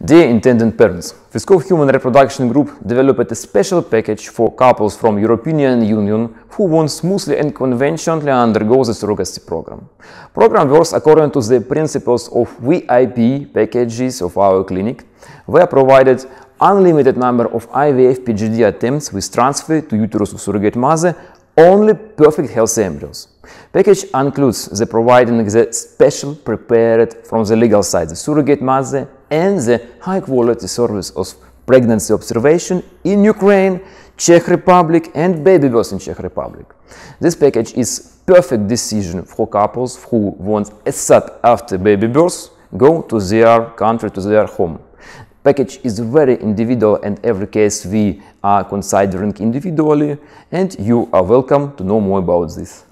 their intended parents. Fiskov Human Reproduction Group developed a special package for couples from European Union who want smoothly and conventionally undergo the surrogacy program. Program works according to the principles of VIP packages of our clinic, where provided unlimited number of IVF PGD attempts with transfer to uterus of surrogate mother only perfect healthy embryos. Package includes the providing the special prepared from the legal side, the surrogate mother, and the high-quality service of pregnancy observation in Ukraine, Czech Republic and baby birth in Czech Republic. This package is perfect decision for couples who want a SAP after baby birth go to their country, to their home. Package is very individual and every case we are considering individually and you are welcome to know more about this.